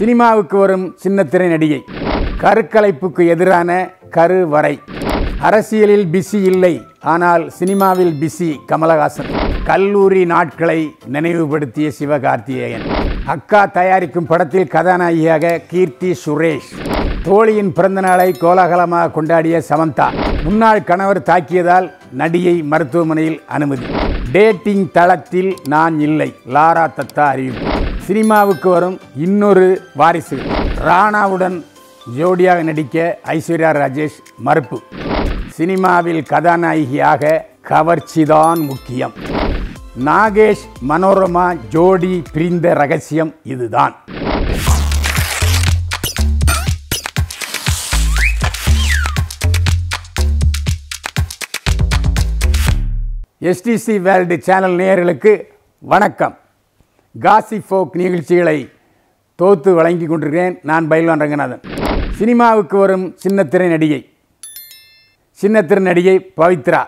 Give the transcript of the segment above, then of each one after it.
சினிமாவுக்கு வரும் சின்னத்திரை நடிகை கருக்கலைப்புக்கு எதிரான கருவறை அரசியலில் பிஸி இல்லை ஆனால் சினிமாவில் பிஸி கமலஹாசன் கல்லூரி நாட்களை நினைவுபடுத்திய சிவகார்த்திகேயன் அக்கா தயாரிக்கும் படத்தில் கதாநாயகியாக கீர்த்தி சுரேஷ் தோழியின் பிறந்தநாளை கோலாகலமாக கொண்டாடிய சமந்தா முன்னாள் கணவர் தாக்கியதால் நடிகை மருத்துவமனையில் அனுமதி டேட்டிங் தளத்தில் நான் இல்லை லாரா தத்தா அறிவிப்பு சினிமாவுக்கு வரும் இன்னொரு வாரிசு ராணாவுடன் ஜோடியாக நடிக்க ஐஸ்வர்யா ராஜேஷ் மறுப்பு சினிமாவில் கதாநாயகியாக கவர்ச்சிதான் முக்கியம் நாகேஷ் மனோரமா ஜோடி பிரிந்த ரகசியம் இதுதான் எஸ்டிசி வேர்ல்டு சேனல் நேயர்களுக்கு வணக்கம் காசி ஃபோக் நிகழ்ச்சிகளை தோத்து வழங்கி கொண்டிருக்கிறேன் நான் பயில்வான் ரங்கநாதன் சினிமாவுக்கு வரும் சின்னத்திரை நடிகை சின்னத்திரை நடிகை பவித்ரா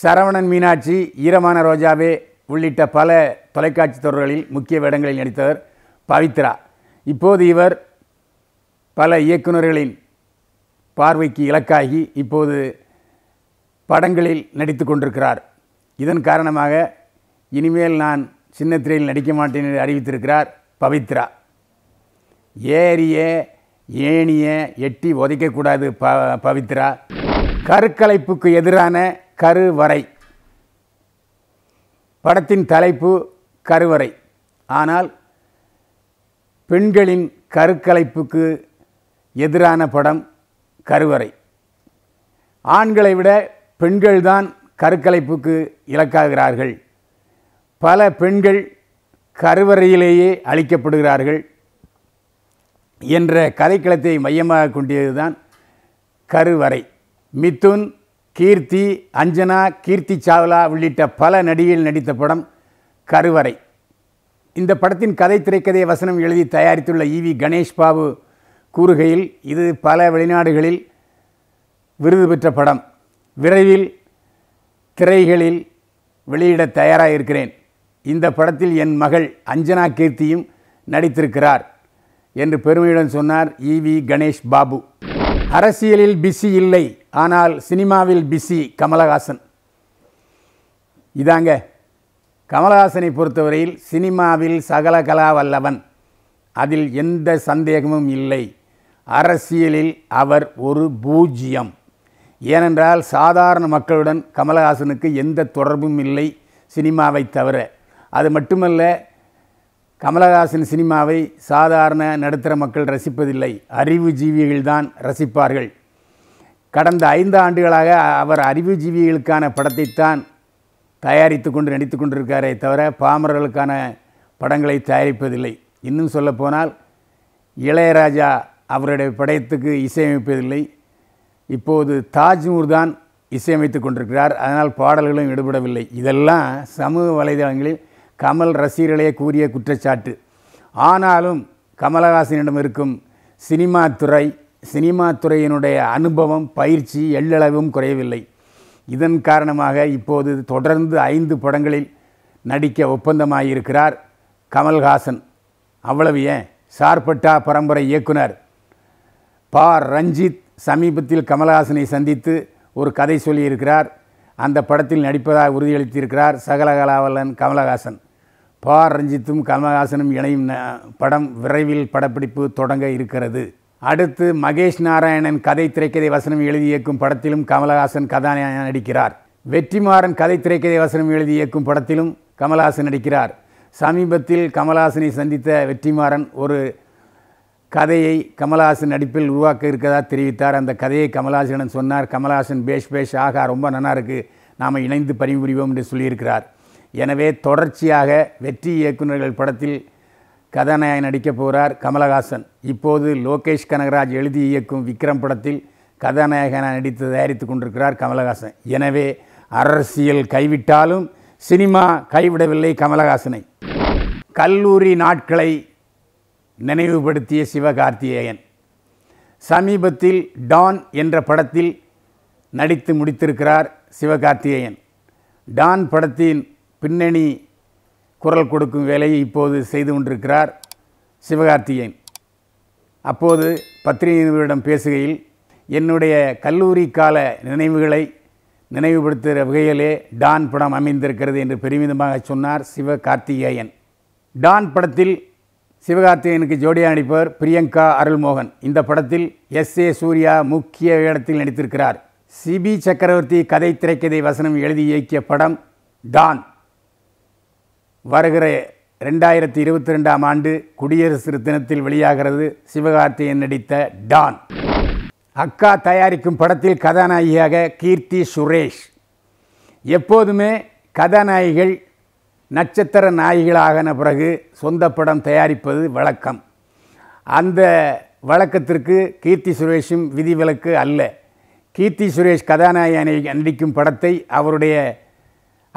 சரவணன் மீனாட்சி ஈரமான ரோஜாவே உள்ளிட்ட பல தொலைக்காட்சி தொடர்களில் முக்கிய வேடங்களில் நடித்தவர் பவித்ரா இப்போது இவர் பல இயக்குநர்களின் பார்வைக்கு இலக்காகி இப்போது படங்களில் நடித்து கொண்டிருக்கிறார் இதன் காரணமாக இனிமேல் நான் சின்ன திரையில் நடிக்க மாட்டேன் என்று அறிவித்திருக்கிறார் பவித்ரா ஏரிய ஏனிய எட்டி உதைக்கக்கூடாது ப பவித்ரா கருக்கலைப்புக்கு எதிரான கருவறை படத்தின் தலைப்பு கருவறை ஆனால் பெண்களின் கருக்கலைப்புக்கு எதிரான படம் கருவறை ஆண்களை விட பெண்கள்தான் கருக்கலைப்புக்கு இலக்காகிறார்கள் பல பெண்கள் கருவறையிலேயே அழிக்கப்படுகிறார்கள் என்ற கதைக்களத்தை மையமாக கொண்டதுதான் கருவறை மித்துன் கீர்த்தி அஞ்சனா கீர்த்தி சாவ்லா உள்ளிட்ட பல நடிகைகள் நடித்த படம் கருவறை இந்த படத்தின் கதை திரைக்கதை வசனம் எழுதி தயாரித்துள்ள இவி கணேஷ் பாபு கூறுகையில் இது பல வெளிநாடுகளில் விருது பெற்ற படம் விரைவில் திரைகளில் வெளியிட தயாராக இருக்கிறேன் இந்த படத்தில் என் மகள் அஞ்சனா கீர்த்தியும் நடித்திருக்கிறார் என்று பெருமையுடன் சொன்னார் இவி கணேஷ் பாபு அரசியலில் பிஸி இல்லை ஆனால் சினிமாவில் பிஸி கமலஹாசன் இதாங்க கமலஹாசனை பொறுத்தவரையில் சினிமாவில் சகல கலா வல்லவன் அதில் எந்த சந்தேகமும் இல்லை அரசியலில் அவர் ஒரு பூஜ்ஜியம் ஏனென்றால் சாதாரண மக்களுடன் கமலஹாசனுக்கு எந்த தொடர்பும் இல்லை சினிமாவை தவிர அது மட்டுமல்ல கமலஹாசன் சினிமாவை சாதாரண நடுத்தர மக்கள் ரசிப்பதில்லை அறிவுஜீவிகள்தான் ரசிப்பார்கள் கடந்த ஐந்து ஆண்டுகளாக அவர் அறிவுஜீவிகளுக்கான படத்தைத்தான் தயாரித்து கொண்டு நடித்து கொண்டிருக்காரே தவிர பாமரர்களுக்கான படங்களை தயாரிப்பதில்லை இன்னும் சொல்லப்போனால் இளையராஜா அவருடைய படத்துக்கு இசையமைப்பதில்லை இப்போது தாஜ்மூர் தான் இசையமைத்து கொண்டிருக்கிறார் அதனால் பாடல்களும் ஈடுபடவில்லை இதெல்லாம் சமூக வலைதளங்களில் கமல் ரசிகர்களே கூறிய குற்றச்சாட்டு ஆனாலும் கமலஹாசனிடம் இருக்கும் சினிமா துறை சினிமா துறையினுடைய அனுபவம் பயிற்சி எள்ளளவும் குறையவில்லை இதன் காரணமாக இப்போது தொடர்ந்து ஐந்து படங்களில் நடிக்க ஒப்பந்தமாயிருக்கிறார் கமல்ஹாசன் அவ்வளவு ஏன் சார்பட்டா பரம்பரை இயக்குனர் பா ரஞ்சித் சமீபத்தில் கமல்ஹாசனை சந்தித்து ஒரு கதை சொல்லியிருக்கிறார் அந்த படத்தில் நடிப்பதாக உறுதியளித்திருக்கிறார் சகலகலாவலன் கமலஹாசன் பா ரஞ்சித்தும் கமல்ஹாசனும் இணையும் படம் விரைவில் படப்பிடிப்பு தொடங்க இருக்கிறது அடுத்து மகேஷ் நாராயணன் கதை திரைக்கதை வசனம் எழுதி இயக்கும் படத்திலும் கமலஹாசன் கதாநாயகன் நடிக்கிறார் வெற்றிமாறன் கதை திரைக்கதை வசனம் எழுதி இயக்கும் படத்திலும் கமலஹாசன் நடிக்கிறார் சமீபத்தில் கமலஹாசனை சந்தித்த வெற்றிமாறன் ஒரு கதையை கமலஹாசன் நடிப்பில் உருவாக்க இருக்கிறதா தெரிவித்தார் அந்த கதையை கமலஹாசனிடம் சொன்னார் கமலஹாசன் பேஷ் பேஷ் ஆகா ரொம்ப நல்லா இருக்குது நாம் இணைந்து பணிபுரிவோம் என்று சொல்லியிருக்கிறார் எனவே தொடர்ச்சியாக வெற்றி இயக்குநர்கள் படத்தில் கதாநாயகன் நடிக்கப் போகிறார் கமலஹாசன் இப்போது லோகேஷ் கனகராஜ் எழுதி இயக்கும் விக்ரம் படத்தில் கதாநாயகனாக நடித்து தயாரித்து கொண்டிருக்கிறார் கமலஹாசன் எனவே அரசியல் கைவிட்டாலும் சினிமா கைவிடவில்லை கமலஹாசனை கல்லூரி நாட்களை நினைவுபடுத்திய சிவகார்த்திகேயன் சமீபத்தில் டான் என்ற படத்தில் நடித்து முடித்திருக்கிறார் சிவகார்த்திகேயன் டான் படத்தின் பின்னணி குரல் கொடுக்கும் வேலையை இப்போது செய்து கொண்டிருக்கிறார் சிவகார்த்திகேயன் அப்போது பத்திரிகைகளிடம் பேசுகையில் என்னுடைய கல்லூரி கால நினைவுகளை நினைவுபடுத்துகிற வகையிலே டான் படம் அமைந்திருக்கிறது என்று பெருமிதமாக சொன்னார் சிவகார்த்திகேயன் டான் படத்தில் சிவகார்த்திகேயனுக்கு ஜோடியாக நடிப்பவர் பிரியங்கா அருள்மோகன் இந்த படத்தில் எஸ் ஏ சூர்யா முக்கிய இடத்தில் நடித்திருக்கிறார் சிபி சக்கரவர்த்தி கதை திரைக்கதை வசனம் எழுதி இயக்கிய படம் டான் வருகிற ரெண்டாயிரத்தி இருபத்தி ரெண்டாம் ஆண்டு குடியரசு தினத்தில் வெளியாகிறது சிவகார்த்தியன் நடித்த டான் அக்கா தயாரிக்கும் படத்தில் கதாநாயகியாக கீர்த்தி சுரேஷ் எப்போதுமே கதாநாயகிகள் நட்சத்திர நாயகிகளாகன பிறகு சொந்த படம் தயாரிப்பது வழக்கம் அந்த வழக்கத்திற்கு கீர்த்தி சுரேஷும் விதிவிலக்கு அல்ல கீர்த்தி சுரேஷ் கதாநாயகனை நடிக்கும் படத்தை அவருடைய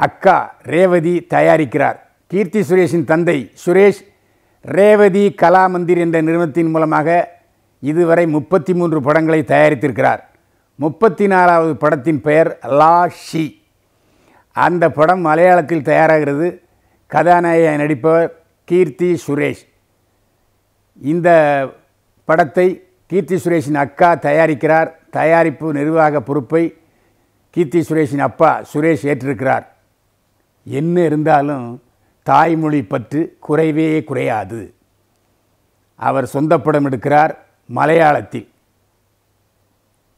அக்கா ரேவதி தயாரிக்கிறார் கீர்த்தி சுரேஷின் தந்தை சுரேஷ் ரேவதி கலா மந்திர் என்ற நிறுவனத்தின் மூலமாக இதுவரை முப்பத்தி மூன்று படங்களை தயாரித்திருக்கிறார் முப்பத்தி நாலாவது படத்தின் பெயர் லா ஷி அந்த படம் மலையாளத்தில் தயாராகிறது கதாநாயக நடிப்பவர் கீர்த்தி சுரேஷ் இந்த படத்தை கீர்த்தி சுரேஷின் அக்கா தயாரிக்கிறார் தயாரிப்பு நிர்வாக பொறுப்பை கீர்த்தி சுரேஷின் அப்பா சுரேஷ் ஏற்றிருக்கிறார் என்ன இருந்தாலும் தாய்மொழி பற்று குறைவே குறையாது அவர் சொந்த படம் எடுக்கிறார் மலையாளத்தில்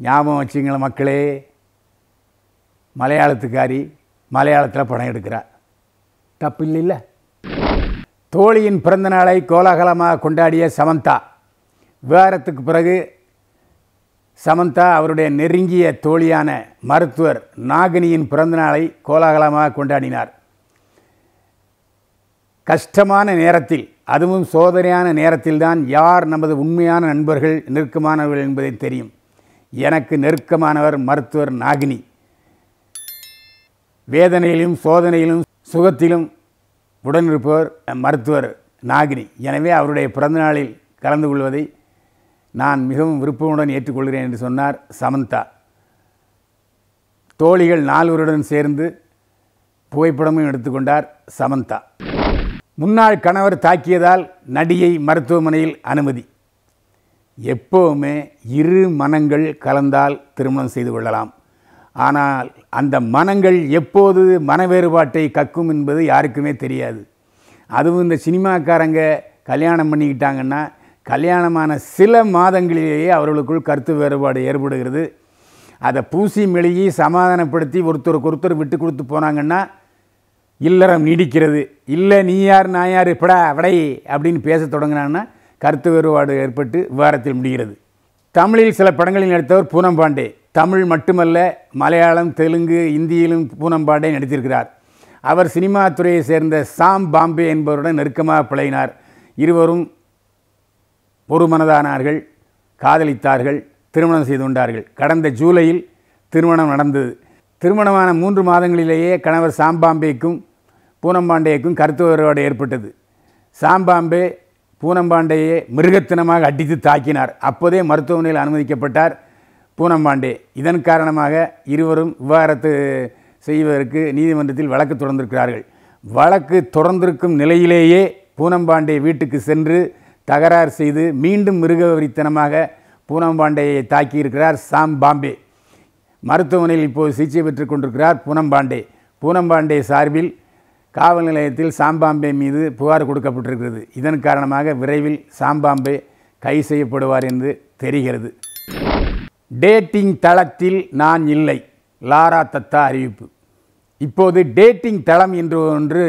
ஞாபகம் வச்சுங்களேன் மக்களே மலையாளத்துக்காரி மலையாளத்தில் படம் எடுக்கிறார் தப்பு இல்லைல்ல தோழியின் பிறந்த நாளை கோலாகலமாக கொண்டாடிய சமந்தா விவகாரத்துக்கு பிறகு சமந்தா அவருடைய நெருங்கிய தோழியான மருத்துவர் நாகினியின் பிறந்தநாளை கோலாகலமாக கொண்டாடினார் கஷ்டமான நேரத்தில் அதுவும் சோதனையான நேரத்தில்தான் யார் நமது உண்மையான நண்பர்கள் நெருக்கமானவர்கள் என்பதை தெரியும் எனக்கு நெருக்கமானவர் மருத்துவர் நாகினி வேதனையிலும் சோதனையிலும் சுகத்திலும் உடனிருப்பவர் மருத்துவர் நாகினி எனவே அவருடைய பிறந்தநாளில் கலந்து கொள்வதை நான் மிகவும் விருப்பமுடன் ஏற்றுக்கொள்கிறேன் என்று சொன்னார் சமந்தா தோழிகள் நால்வருடன் சேர்ந்து புகைப்படமும் எடுத்துக்கொண்டார் சமந்தா முன்னாள் கணவர் தாக்கியதால் நடிகை மருத்துவமனையில் அனுமதி எப்போவுமே இரு மனங்கள் கலந்தால் திருமணம் செய்து கொள்ளலாம் ஆனால் அந்த மனங்கள் எப்போது மன வேறுபாட்டை கக்கும் என்பது யாருக்குமே தெரியாது அதுவும் இந்த சினிமாக்காரங்க கல்யாணம் பண்ணிக்கிட்டாங்கன்னா கல்யாணமான சில மாதங்களிலேயே அவர்களுக்குள் கருத்து வேறுபாடு ஏற்படுகிறது அதை பூசி மெழுகி சமாதானப்படுத்தி ஒருத்தருக்கு ஒருத்தர் விட்டு கொடுத்து போனாங்கன்னா இல்லறம் நீடிக்கிறது இல்லை நீ யார் நான் யார் இப்படா விடை அப்படின்னு பேச தொடங்கினான்னா கருத்து வேறுபாடு ஏற்பட்டு விவாரத்தில் முடிகிறது தமிழில் சில படங்களில் நடித்தவர் பூனம் பாண்டே தமிழ் மட்டுமல்ல மலையாளம் தெலுங்கு இந்தியிலும் பூனம் பாண்டே நடித்திருக்கிறார் அவர் சினிமா துறையை சேர்ந்த சாம் பாம்பே என்பவருடன் நெருக்கமாக பிழையினார் இருவரும் பொறுமனதானார்கள் காதலித்தார்கள் திருமணம் செய்து கொண்டார்கள் கடந்த ஜூலையில் திருமணம் நடந்தது திருமணமான மூன்று மாதங்களிலேயே கணவர் சாம்பாம்பேக்கும் பூனம்பாண்டையக்கும் கருத்து வேறுபாடு ஏற்பட்டது சாம்பாம்பே பூனம்பாண்டையே மிருகத்தனமாக அடித்து தாக்கினார் அப்போதே மருத்துவமனையில் அனுமதிக்கப்பட்டார் பூனம்பாண்டே இதன் காரணமாக இருவரும் விவகாரத்து செய்வதற்கு நீதிமன்றத்தில் வழக்கு தொடர்ந்திருக்கிறார்கள் வழக்கு தொடர்ந்திருக்கும் நிலையிலேயே பூனம்பாண்டே வீட்டுக்கு சென்று தகராறு செய்து மீண்டும் மிருகவரித்தனமாக பூனம்பாண்டேயை தாக்கியிருக்கிறார் சாம் பாம்பே மருத்துவமனையில் இப்போது சிகிச்சை பெற்றுக் கொண்டிருக்கிறார் பூனம்பாண்டே பூனம்பாண்டே சார்பில் காவல் நிலையத்தில் சாம்பாம்பே மீது புகார் கொடுக்கப்பட்டிருக்கிறது இதன் காரணமாக விரைவில் சாம்பாம்பே கை செய்யப்படுவார் என்று தெரிகிறது டேட்டிங் தளத்தில் நான் இல்லை லாரா தத்தா அறிவிப்பு இப்போது டேட்டிங் தளம் என்று ஒன்று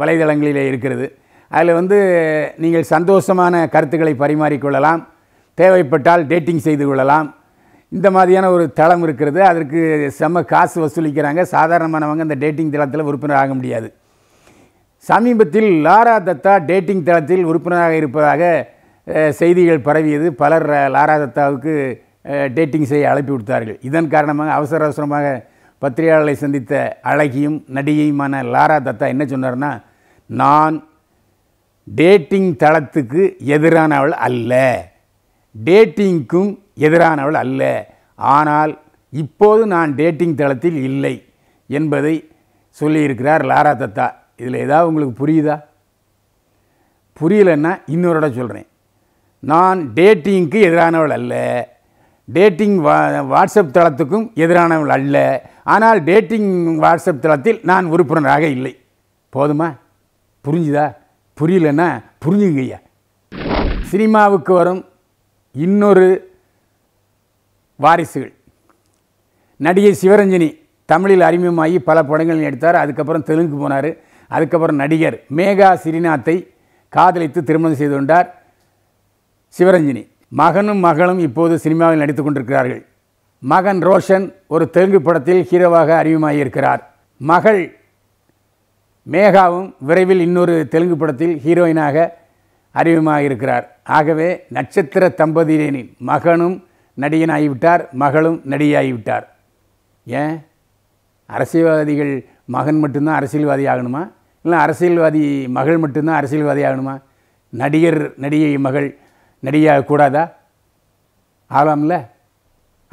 வலைதளங்களிலே இருக்கிறது அதில் வந்து நீங்கள் சந்தோஷமான கருத்துக்களை பரிமாறிக்கொள்ளலாம் தேவைப்பட்டால் டேட்டிங் செய்து கொள்ளலாம் இந்த மாதிரியான ஒரு தளம் இருக்கிறது அதற்கு செம காசு வசூலிக்கிறாங்க சாதாரணமானவங்க அந்த டேட்டிங் தளத்தில் உறுப்பினர் ஆக முடியாது சமீபத்தில் லாரா தத்தா டேட்டிங் தளத்தில் உறுப்பினராக இருப்பதாக செய்திகள் பரவியது பலர் லாரா தத்தாவுக்கு டேட்டிங் செய்ய அழைப்பி விடுத்தார்கள் இதன் காரணமாக அவசர அவசரமாக பத்திரிகையாளர்களை சந்தித்த அழகியும் நடிகையுமான லாரா தத்தா என்ன சொன்னார்னா நான் டேட்டிங் தளத்துக்கு எதிரானவள் அல்ல டேட்டிங்க்கும் எதிரானவள் அல்ல ஆனால் இப்போது நான் டேட்டிங் தளத்தில் இல்லை என்பதை சொல்லியிருக்கிறார் லாரா தத்தா இதில் ஏதாவது உங்களுக்கு புரியுதா புரியலன்னா இன்னொரு இடம் சொல்கிறேன் நான் டேட்டிங்க்கு எதிரானவள் அல்ல டேட்டிங் வா வாட்ஸ்அப் தளத்துக்கும் எதிரானவள் அல்ல ஆனால் டேட்டிங் வாட்ஸ்அப் தளத்தில் நான் உறுப்பினராக இல்லை போதுமா புரிஞ்சுதா புரியலன்னா புரிஞ்சுங்கய்யா சினிமாவுக்கு வரும் இன்னொரு வாரிசுகள் நடிகை சிவரஞ்சனி தமிழில் அறிமுகமாகி பல படங்கள் எடுத்தார் அதுக்கப்புறம் தெலுங்கு போனார் அதுக்கப்புறம் நடிகர் மேகா சிறிநாத்தை காதலித்து திருமணம் செய்து கொண்டார் சிவரஞ்சினி மகனும் மகளும் இப்போது சினிமாவில் நடித்து கொண்டிருக்கிறார்கள் மகன் ரோஷன் ஒரு தெலுங்கு படத்தில் ஹீரோவாக அறிமுகமாகியிருக்கிறார் மகள் மேகாவும் விரைவில் இன்னொரு தெலுங்கு படத்தில் ஹீரோயினாக அறிவுமாக இருக்கிறார் ஆகவே நட்சத்திர தம்பதியினின் மகனும் நடிகனாகிவிட்டார் மகளும் நடிகையாகிவிட்டார் ஏன் அரசியல்வாதிகள் மகன் மட்டும்தான் அரசியல்வாதி ஆகணுமா இல்லை அரசியல்வாதி மகள் மட்டும்தான் அரசியல்வாதி ஆகணுமா நடிகர் நடிகை மகள் நடிகையாக கூடாதா ஆகலாம்ல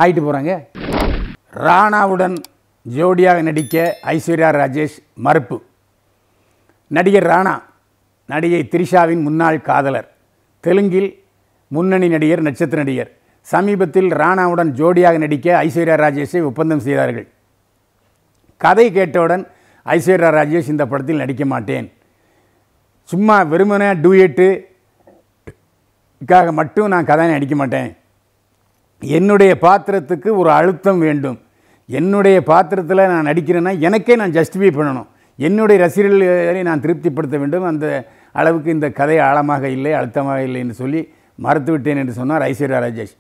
ஆகிட்டு போகிறாங்க ராணாவுடன் ஜோடியாக நடிக்க ஐஸ்வர்யா ராஜேஷ் மறுப்பு நடிகர் ராணா நடிகை திரிஷாவின் முன்னாள் காதலர் தெலுங்கில் முன்னணி நடிகர் நட்சத்திர நடிகர் சமீபத்தில் ராணாவுடன் ஜோடியாக நடிக்க ஐஸ்வர்யா ராஜேஷை ஒப்பந்தம் செய்தார்கள் கதை கேட்டவுடன் ஐஸ்வர்யா ராஜேஷ் இந்த படத்தில் நடிக்க மாட்டேன் சும்மா வெறுமனே டூயட்டுக்காக மட்டும் நான் கதை நடிக்க மாட்டேன் என்னுடைய பாத்திரத்துக்கு ஒரு அழுத்தம் வேண்டும் என்னுடைய பாத்திரத்தில் நான் நடிக்கிறேன்னா எனக்கே நான் ஜஸ்டிஃபை பண்ணணும் என்னுடைய ரசிகர்களை நான் திருப்திப்படுத்த வேண்டும் அந்த அளவுக்கு இந்த கதை ஆழமாக இல்லை அழுத்தமாக இல்லை என்று சொல்லி மறுத்துவிட்டேன் என்று சொன்னார் ஐஸ்வர்யா ராஜேஷ்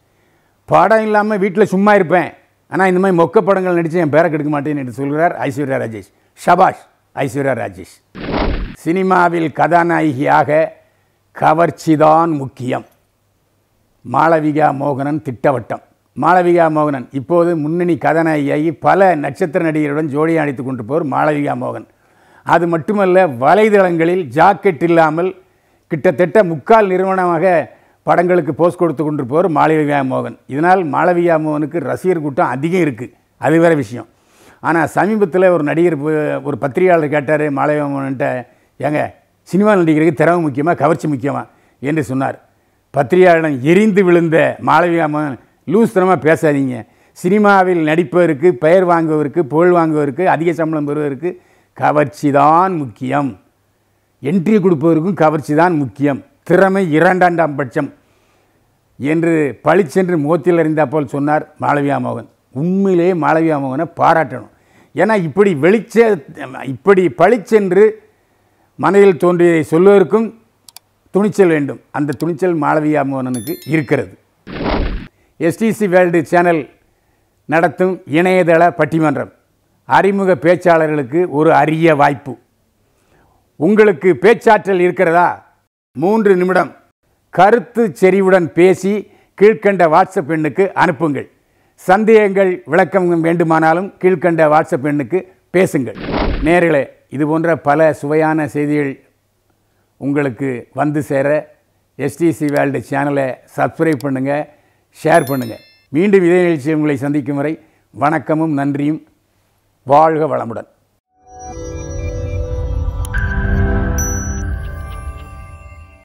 பாடம் இல்லாமல் வீட்டில் சும்மா இருப்பேன் ஆனால் இந்த மாதிரி மொக்க படங்கள் நடித்து என் பேரை கெடுக்க மாட்டேன் என்று சொல்கிறார் ஐஸ்வர்யா ராஜேஷ் ஷபாஷ் ஐஸ்வர்யா ராஜேஷ் சினிமாவில் கதாநாயகியாக கவர்ச்சிதான் முக்கியம் மாளவிகா மோகனன் திட்டவட்டம் மாளவிகா மோகனன் இப்போது முன்னணி கதாநாயகியாகி பல நட்சத்திர நடிகருடன் ஜோடியை அடித்து கொண்டு போர் மாளவிகா மோகன் அது மட்டுமல்ல வலைதளங்களில் ஜாக்கெட் இல்லாமல் கிட்டத்தட்ட முக்கால் நிறுவனமாக படங்களுக்கு போஸ்ட் கொடுத்து கொண்டிருப்பவர் மாளவியா மோகன் இதனால் மாளவியா மோகனுக்கு ரசிகர் கூட்டம் அதிகம் இருக்குது அது வேறு விஷயம் ஆனால் சமீபத்தில் ஒரு நடிகர் ஒரு பத்திரிகையாளர் கேட்டார் மாளவியா மோகன்கிட்ட ஏங்க சினிமா நடிகருக்கு திறவு முக்கியமாக கவர்ச்சி முக்கியமாக என்று சொன்னார் பத்திரிகையாளரிடம் எரிந்து விழுந்த மாளவியா மோகன் லூஸ்தனமாக பேசாதீங்க சினிமாவில் நடிப்பவருக்கு பெயர் வாங்குவதற்கு புகழ் வாங்குவதற்கு அதிக சம்பளம் பெறுவதற்கு கவர்ச்சி தான் முக்கியம் என்ட்ரி கொடுப்பதற்கும் கவர்ச்சி தான் முக்கியம் திறமை இரண்டாண்டாம் பட்சம் என்று பளிச்சென்று முகத்தில் அறிந்தா போல் சொன்னார் மாளவியா மோகன் உண்மையிலேயே மாளவியா மோகனை பாராட்டணும் ஏன்னா இப்படி வெளிச்ச இப்படி பளிச்சென்று மனதில் தோன்றியதை சொல்வதற்கும் துணிச்சல் வேண்டும் அந்த துணிச்சல் மாளவியா மோகனனுக்கு இருக்கிறது எஸ்டிசி வேர்ல்டு சேனல் நடத்தும் இணையதள பட்டிமன்றம் அறிமுக பேச்சாளர்களுக்கு ஒரு அரிய வாய்ப்பு உங்களுக்கு பேச்சாற்றல் இருக்கிறதா மூன்று நிமிடம் கருத்து செறிவுடன் பேசி கீழ்கண்ட வாட்ஸ்அப் எண்ணுக்கு அனுப்புங்கள் சந்தேகங்கள் விளக்கம் வேண்டுமானாலும் கீழ்கண்ட வாட்ஸ்அப் எண்ணுக்கு பேசுங்கள் நேர்களே இது போன்ற பல சுவையான செய்திகள் உங்களுக்கு வந்து சேர எஸ்டிசி வேர்ல்டு சேனலை சப்ஸ்கிரைப் பண்ணுங்கள் ஷேர் பண்ணுங்கள் மீண்டும் இதே நிகழ்ச்சி உங்களை சந்திக்கும் வரை வணக்கமும் நன்றியும் வாழ்க வளமுடன்